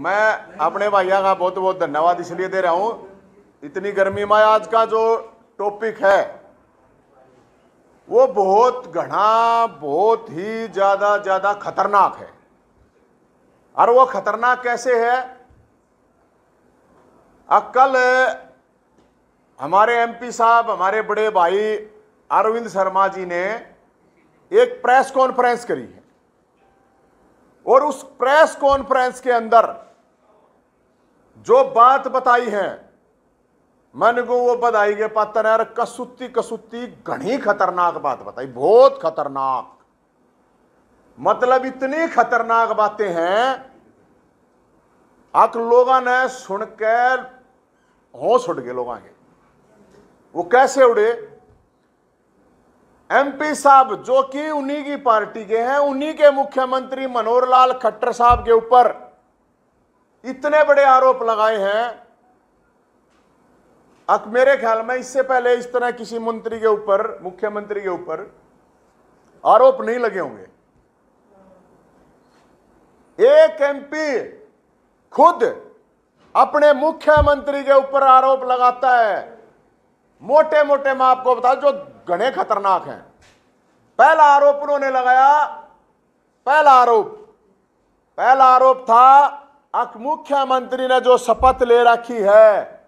मैं अपने भाइयों का बहुत बहुत धन्यवाद इसलिए दे रहा हूं इतनी गर्मी में आज का जो टॉपिक है वो बहुत घना बहुत ही ज्यादा ज्यादा खतरनाक है और वो खतरनाक कैसे है कल हमारे एमपी साहब हमारे बड़े भाई अरविंद शर्मा जी ने एक प्रेस कॉन्फ्रेंस करी है और उस प्रेस कॉन्फ्रेंस के अंदर जो बात बताई है मन को वो बधाई के पात्र है कसुत्ती कसुत्ती घनी खतरनाक बात बताई बहुत खतरनाक मतलब इतनी खतरनाक बातें हैं आख लोगों ने सुनकर होश उड़ गए लोगों के वो कैसे उड़े एमपी साहब जो कि उन्हीं की पार्टी के हैं उन्हीं के मुख्यमंत्री मनोहर लाल खट्टर साहब के ऊपर इतने बड़े आरोप लगाए हैं अक मेरे ख्याल में इससे पहले इस तरह किसी मंत्री के ऊपर मुख्यमंत्री के ऊपर आरोप नहीं लगे होंगे एक एमपी खुद अपने मुख्यमंत्री के ऊपर आरोप लगाता है मोटे मोटे मैं आपको बता जो घने खतरनाक हैं पहला आरोप उन्होंने लगाया पहला आरोप पहला आरोप था मुख्यमंत्री ने जो शपथ ले रखी है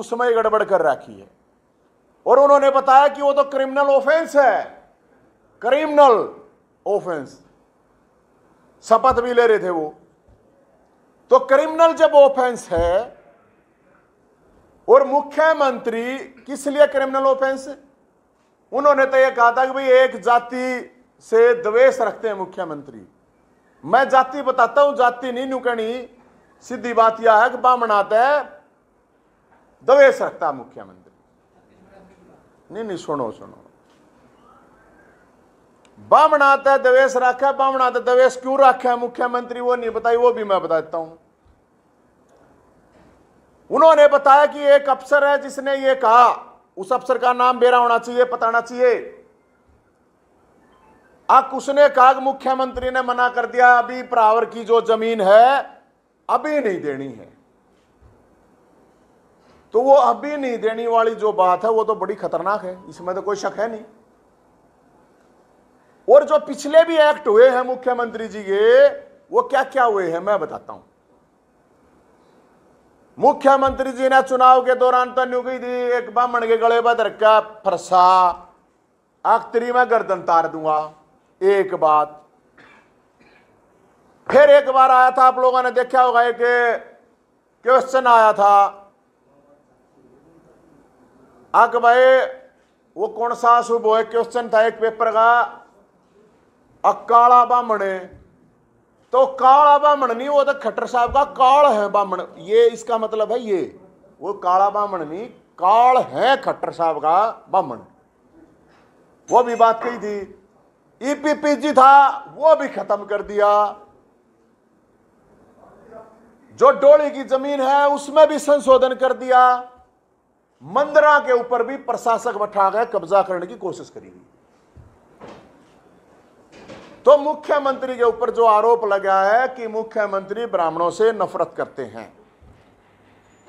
उसमें गड़बड़ कर रखी है और उन्होंने बताया कि वो तो क्रिमिनल ऑफेंस है क्रिमिनल ऑफेंस शपथ भी ले रहे थे वो तो क्रिमिनल जब ऑफेंस है और मुख्यमंत्री किस लिए क्रिमिनल ऑफेंस उन्होंने तो यह कहा था कि भाई एक जाति से द्वेष रखते हैं मुख्यमंत्री मैं जाति बताता हूं जाति नहीं नुकणी सीधी बात यह है कि बामण आते है दवेश रखता मुख्यमंत्री नहीं नहीं सुनो सुनो बामण आता है दवेश रखे है बामण आता दवेश क्यों रखे है मुख्यमंत्री वो नहीं बताई वो भी मैं बता देता हूं उन्होंने बताया कि एक अफसर है जिसने ये कहा उस अफसर का नाम बेरा होना चाहिए बताना चाहिए आ उसने कहा मुख्यमंत्री ने मना कर दिया अभी प्रावर की जो जमीन है अभी नहीं देनी है तो वो अभी नहीं देने वाली जो बात है वो तो बड़ी खतरनाक है इसमें तो कोई शक है नहीं और जो पिछले भी एक्ट हुए हैं मुख्यमंत्री जी के वो क्या क्या हुए हैं मैं बताता हूं मुख्यमंत्री जी ने चुनाव के दौरान तो नुकी दी एक ब्राह्मण के गले पर रखा फरसा आखतरी में गर्दन तार दूंगा एक बात फिर एक बार आया था आप लोगों ने देखा होगा एक क्वेश्चन आया था आक भाई वो कौन सा शुभ हो क्वेश्चन था एक पेपर का अकाला ब्राह्मण तो काला ब्राह्मण नहीं वो तो खट्टर साहब का काल है ब्राह्मण ये इसका मतलब है ये वो काला ब्राह्मण नहीं काल है खट्टर साहब का ब्राह्मण वो भी बात कही थी ईपीपीजी e था वो भी खत्म कर दिया जो डोली की जमीन है उसमें भी संशोधन कर दिया मंदरा के ऊपर भी प्रशासक बैठा गए कब्जा करने की कोशिश करी गई तो मुख्यमंत्री के ऊपर जो आरोप लगा है कि मुख्यमंत्री ब्राह्मणों से नफरत करते हैं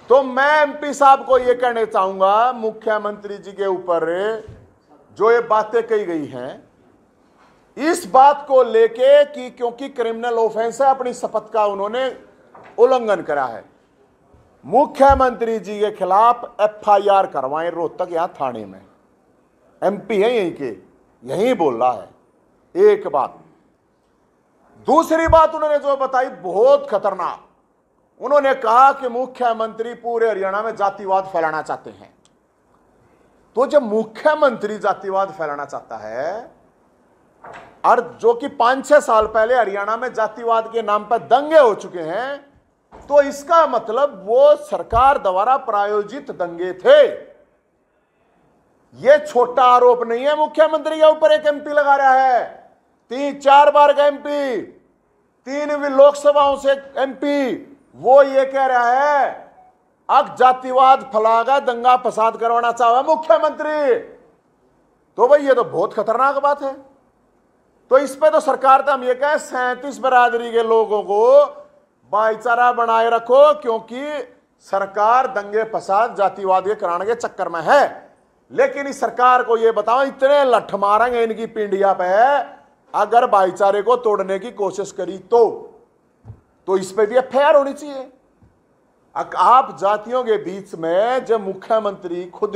तो मैं एमपी साहब को यह कहने चाहूंगा मुख्यमंत्री जी के ऊपर जो ये बातें कही गई हैं इस बात को लेके कि क्योंकि क्रिमिनल ऑफेंस है अपनी शपथ का उन्होंने उल्लंघन करा है मुख्यमंत्री जी के खिलाफ एफआईआर करवाएं रोहतक यहां थाने में एमपी है यहीं के यहीं बोल रहा है एक बात दूसरी बात उन्होंने जो बताई बहुत खतरनाक उन्होंने कहा कि मुख्यमंत्री पूरे हरियाणा में जातिवाद फैलाना चाहते हैं तो जब मुख्यमंत्री जातिवाद फैलाना चाहता है और जो कि पांच छह साल पहले हरियाणा में जातिवाद के नाम पर दंगे हो चुके हैं तो इसका मतलब वो सरकार द्वारा प्रायोजित दंगे थे ये छोटा आरोप नहीं है मुख्यमंत्री के ऊपर एक एमपी लगा रहा है तीन चार बार का एमपी तीन लोकसभाओं से एमपी वो ये कह रहा है अब जातिवाद फलागा दंगा फसाद करवाना चाहो मुख्यमंत्री तो भाई ये तो बहुत खतरनाक बात है तो इस पे तो सरकार तो हम ये कहें सैंतीस बरादरी के लोगों को भाईचारा बनाए रखो क्योंकि सरकार दंगे फसाद जातिवाद के कराने के चक्कर में है लेकिन इस सरकार को यह बताओ इतने लठ मारेंगे इनकी पिंडिया पे अगर भाईचारे को तोड़ने की कोशिश करी तो तो इस पे भी एफ होनी चाहिए आप जातियों के बीच में जब मुख्यमंत्री खुद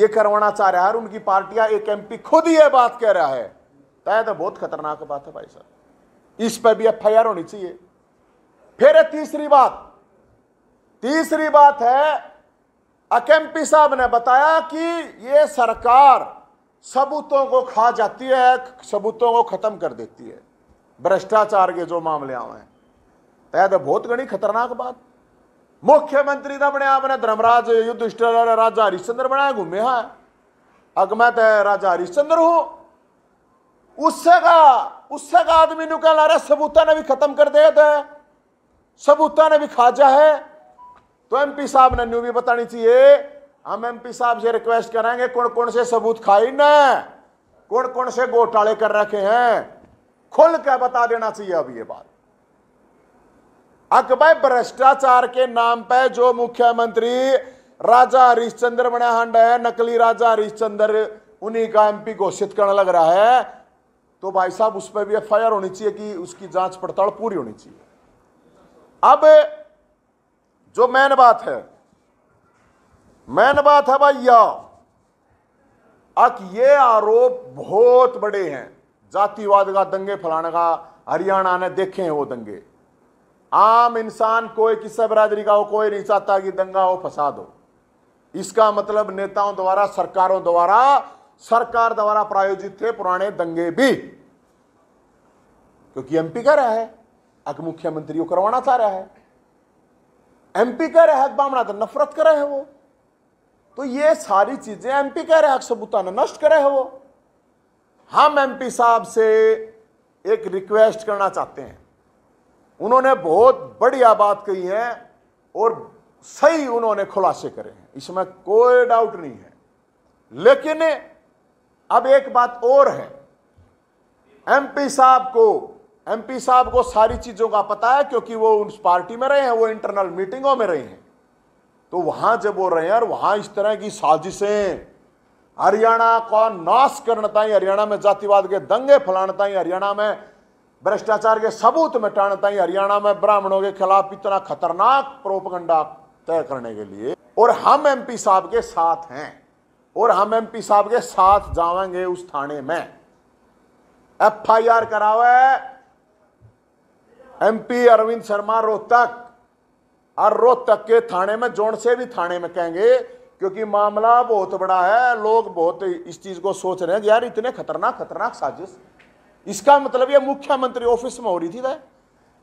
ये करवाना चाह रहा है उनकी पार्टियां एक एमपी खुद ये बात कह रहा है तो, तो बहुत खतरनाक बात है भाई साहब इस पर भी एफ होनी चाहिए फिर है तीसरी बात तीसरी बात है अकेम्पी साहब ने बताया कि ये सरकार सबूतों को खा जाती है सबूतों को खत्म कर देती है भ्रष्टाचार के जो मामले आए हैं तो तो बहुत गणी खतरनाक बात मुख्यमंत्री ने अपने आपने धर्मराज युद्ध राजा हरिश्चंद्र बनाया घूमे हाँ अग मैं तो राजा हरिश्चंद्र हूं उससे का उससे का आदमी नुकल रहा सबूत ने भी खत्म कर दिया था सबूता ने भी खाजा है तो एमपी साहब ने न्यू भी बतानी चाहिए हम एमपी साहब से रिक्वेस्ट करेंगे कौन कौन से सबूत खाई न कौन कौन से घोटाले कर रखे हैं खुल के बता देना चाहिए अब ये बात अकबर भ्रष्टाचार के नाम पर जो मुख्यमंत्री राजा हरिश्चंद्र हंड है नकली राजा हरिश्चंद्र उन्हीं का एमपी घोषित करने लग रहा है तो भाई साहब उस पर भी एफ होनी चाहिए कि उसकी जांच पड़ताल पूरी होनी चाहिए अब जो मैन बात है मैन बात है भाई अक ये आरोप बहुत बड़े हैं जातिवाद का दंगे फैलाने का हरियाणा ने देखे हैं वो दंगे आम इंसान कोई किस्सा बरादरी का हो कोई नहीं चाहता कि दंगा हो फसाद हो इसका मतलब नेताओं द्वारा सरकारों द्वारा सरकार द्वारा प्रायोजित थे पुराने दंगे भी क्योंकि एमपी कह रहा है आके मुख्यमंत्री को करवाना चाह रहा है एमपी कह रहे हैं बामना तो नफरत करे हैं वो तो ये सारी चीजें एमपी कह रहे हक सबूताना नष्ट करे है वो हम एमपी साहब से एक रिक्वेस्ट करना चाहते हैं उन्होंने बहुत बढ़िया बात कही है और सही उन्होंने खुलासे करे हैं इसमें कोई डाउट नहीं है लेकिन अब एक बात और है एमपी साहब को एमपी साहब को सारी चीजों का पता है क्योंकि वो उस पार्टी में रहे हैं वो इंटरनल मीटिंगों में रहे हैं तो वहां जब वो रहे हैं और वहां इस तरह की साजिशें हरियाणा को नाश करने ताई हरियाणा में जातिवाद के दंगे फैलाने ताई हरियाणा में भ्रष्टाचार के सबूत मिटाना ताई हरियाणा में ब्राह्मणों के खिलाफ इतना खतरनाक प्रोपगंडा तय करने के लिए और हम एमपी साहब के साथ हैं और हम एमपी साहब के साथ जावेंगे उस थाने में एफआईआर करावे एमपी अरविंद शर्मा रोहतक और रोहतक के थाने में जोड़ से भी थाने में कहेंगे क्योंकि मामला बहुत बड़ा है लोग बहुत इस चीज को सोच रहे हैं यार इतने खतरनाक खतरनाक साजिश इसका मतलब ये मुख्यमंत्री ऑफिस में हो रही थी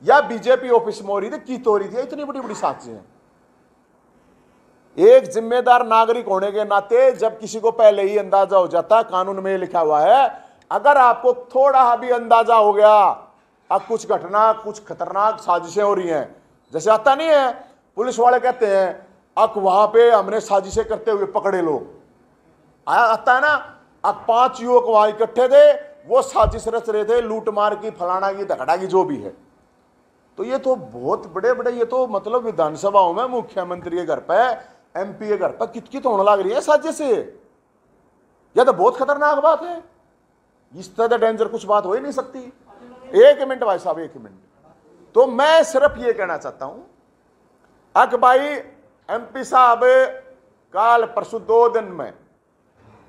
या बीजेपी ऑफिस में हो रही थी की तो हो रही थी इतनी बड़ी बड़ी साजिश है एक जिम्मेदार नागरिक होने के नाते जब किसी को पहले ही अंदाजा हो जाता कानून में लिखा हुआ है अगर आपको थोड़ा भी अंदाजा हो गया अब कुछ घटना कुछ खतरनाक साजिशें हो रही हैं जैसे आता नहीं है पुलिस वाले कहते हैं अब वहां पे हमने साजिशें करते हुए पकड़े लोग आया आता है ना अब पांच युवक वहां इकट्ठे थे वो साजिश रच रहे थे लूटमार की फलाना की धकड़ा की जो भी है तो ये तो बहुत बड़े बड़े ये तो मतलब विधानसभाओं में मुख्यमंत्री के घर पर एम के घर पर कितकित तो होने लग रही है साजिश से यह तो बहुत खतरनाक बात है इस तरह डेंजर तो कुछ बात हो ही नहीं सकती एक मिनट भाई साहब एक मिनट तो मैं सिर्फ ये कहना चाहता हूं अक भाई एम साहब काल परसों दो दिन में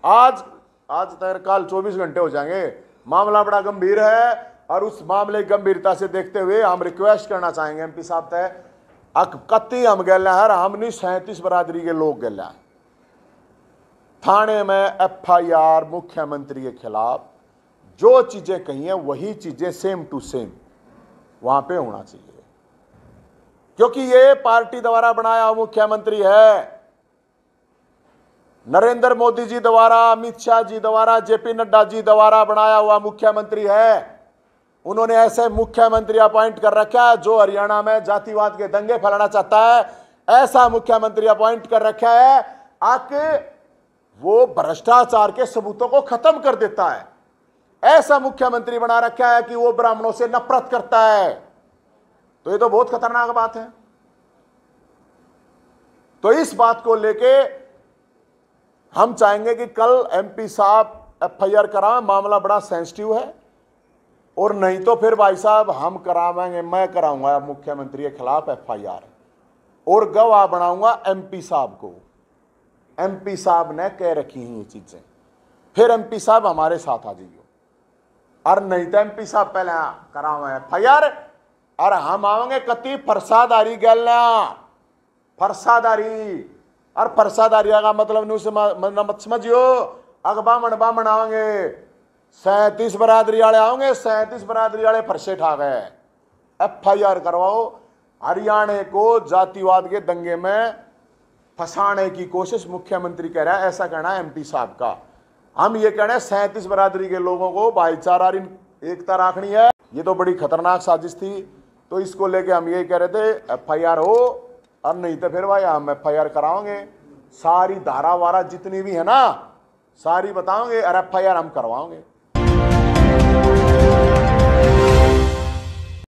आज आज तक काल 24 घंटे हो जाएंगे मामला बड़ा गंभीर है और उस मामले गंभीरता से देखते हुए हम रिक्वेस्ट करना चाहेंगे एमपी साहब तय अक कत्ती हम गए हर नहीं सैंतीस बरादरी के लोग गए थाने में एफआईआर मुख्यमंत्री के खिलाफ जो चीज़ें कही हैं वही चीज़ें सेम टू सेम वहां पे होना चाहिए क्योंकि ये पार्टी द्वारा बनाया मुख्यमंत्री है नरेंद्र मोदी जी द्वारा अमित शाह जी द्वारा जेपी नड्डा जी द्वारा बनाया हुआ मुख्यमंत्री है उन्होंने ऐसे मुख्यमंत्री अपॉइंट कर रखा है जो हरियाणा में जातिवाद के दंगे फैलाना चाहता है ऐसा मुख्यमंत्री अपॉइंट कर रखा है आके वो भ्रष्टाचार के सबूतों को खत्म कर देता है ऐसा मुख्यमंत्री बना रखा है कि वो ब्राह्मणों से नफरत करता है तो ये तो बहुत खतरनाक बात है तो इस बात को लेके हम चाहेंगे कि कल एमपी साहब एफआईआर कराएं मामला बड़ा सेंसिटिव है और नहीं तो फिर भाई साहब हम करावेंगे मैं कराऊंगा मुख्यमंत्री के खिलाफ एफआईआर और गवाह बनाऊंगा एमपी साहब को एमपी साहब ने कह रखी हैं ये चीजें फिर एमपी साहब हमारे साथ आ जाइए और नहीं तो एम पी साहब पहले कराओ एफ आर और हम आवेंगे कति फरसादारी गलना फरसादारी और फरसादारी का मतलब न्यू से मत समझियो अग बामण आवेंगे सैंतीस बरादरी वाले आओगे सैंतीस बरादरी वाले फरसे ठा गए एफ आई आर करवाओ हरियाणा को जातिवाद के दंगे में फंसाने की कोशिश मुख्यमंत्री कह रहा है ऐसा कहना है पी साहब का हम ये कह रहे हैं सैंतीस बरादरी के लोगों को भाईचारा एकता रखनी है ये तो बड़ी खतरनाक साजिश थी तो इसको लेके हम यही कह रहे थे एफआईआर हो और नहीं तो फिर भाई हम एफ आई कराओगे सारी धारा वारा जितनी भी है ना सारी बताओगे और एफ हम करवाओगे